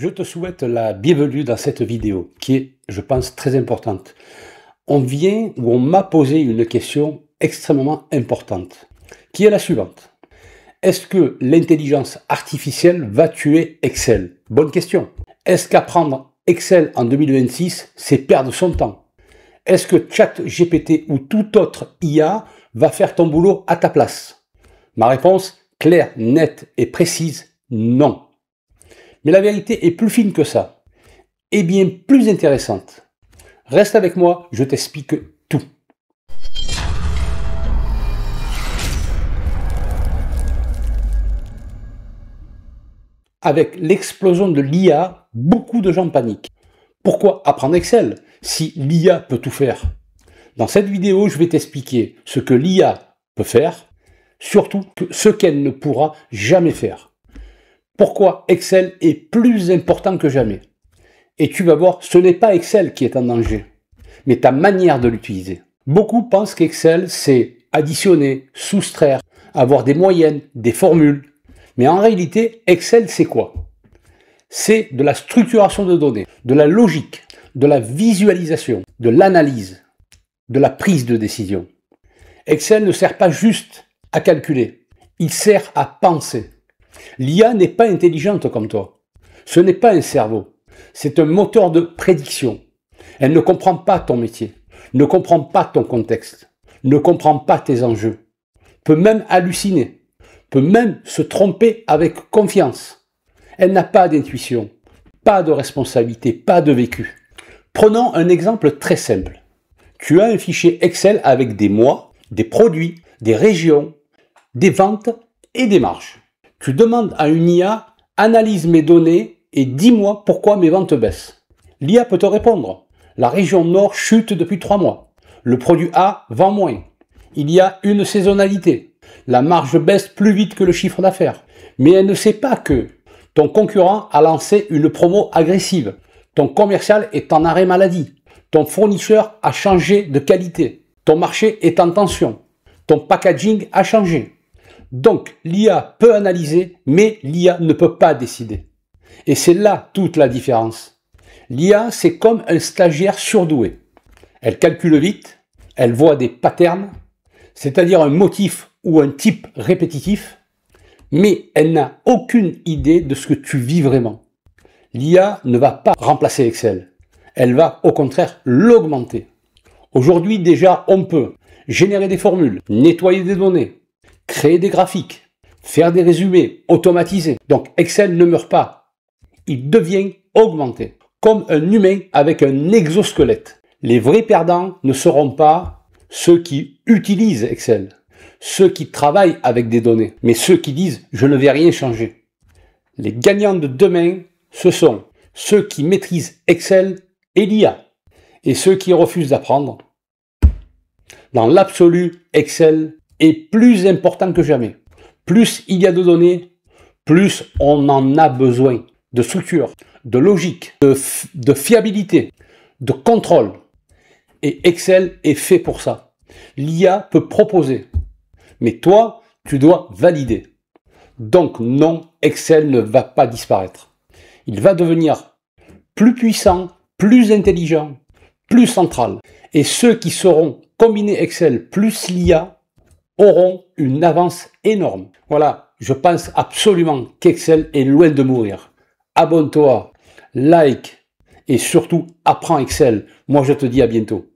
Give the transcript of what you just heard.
Je te souhaite la bienvenue dans cette vidéo qui est, je pense, très importante. On vient ou on m'a posé une question extrêmement importante qui est la suivante. Est-ce que l'intelligence artificielle va tuer Excel Bonne question. Est-ce qu'apprendre Excel en 2026, c'est perdre son temps Est-ce que ChatGPT ou tout autre IA va faire ton boulot à ta place Ma réponse, claire, nette et précise, non. Mais la vérité est plus fine que ça, et bien plus intéressante. Reste avec moi, je t'explique tout. Avec l'explosion de l'IA, beaucoup de gens paniquent. Pourquoi apprendre Excel si l'IA peut tout faire Dans cette vidéo, je vais t'expliquer ce que l'IA peut faire, surtout ce qu'elle ne pourra jamais faire pourquoi Excel est plus important que jamais. Et tu vas voir, ce n'est pas Excel qui est en danger, mais ta manière de l'utiliser. Beaucoup pensent qu'Excel, c'est additionner, soustraire, avoir des moyennes, des formules. Mais en réalité, Excel, c'est quoi C'est de la structuration de données, de la logique, de la visualisation, de l'analyse, de la prise de décision. Excel ne sert pas juste à calculer, il sert à penser. L'IA n'est pas intelligente comme toi. Ce n'est pas un cerveau. C'est un moteur de prédiction. Elle ne comprend pas ton métier, ne comprend pas ton contexte, ne comprend pas tes enjeux, peut même halluciner, peut même se tromper avec confiance. Elle n'a pas d'intuition, pas de responsabilité, pas de vécu. Prenons un exemple très simple. Tu as un fichier Excel avec des mois, des produits, des régions, des ventes et des marges. Tu demandes à une IA, analyse mes données et dis-moi pourquoi mes ventes baissent. L'IA peut te répondre. La région nord chute depuis trois mois. Le produit A vend moins. Il y a une saisonnalité. La marge baisse plus vite que le chiffre d'affaires. Mais elle ne sait pas que ton concurrent a lancé une promo agressive. Ton commercial est en arrêt maladie. Ton fournisseur a changé de qualité. Ton marché est en tension. Ton packaging a changé. Donc l'IA peut analyser, mais l'IA ne peut pas décider. Et c'est là toute la différence. L'IA, c'est comme un stagiaire surdoué. Elle calcule vite, elle voit des patterns, c'est-à-dire un motif ou un type répétitif, mais elle n'a aucune idée de ce que tu vis vraiment. L'IA ne va pas remplacer Excel, elle va au contraire l'augmenter. Aujourd'hui déjà, on peut générer des formules, nettoyer des données, créer des graphiques, faire des résumés, automatiser. Donc Excel ne meurt pas, il devient augmenté, comme un humain avec un exosquelette. Les vrais perdants ne seront pas ceux qui utilisent Excel, ceux qui travaillent avec des données, mais ceux qui disent je ne vais rien changer. Les gagnants de demain, ce sont ceux qui maîtrisent Excel et l'IA, et ceux qui refusent d'apprendre. Dans l'absolu, Excel est plus important que jamais. Plus il y a de données, plus on en a besoin de structure, de logique, de, fiabilité, de contrôle. Et Excel est fait pour ça. L'IA peut proposer, mais toi, tu dois valider. Donc non, Excel ne va pas disparaître. Il va devenir plus puissant, plus intelligent, plus central. Et ceux qui seront combinés Excel plus l'IA auront une avance énorme. Voilà, je pense absolument qu'Excel est loin de mourir. Abonne-toi, like et surtout apprends Excel. Moi je te dis à bientôt.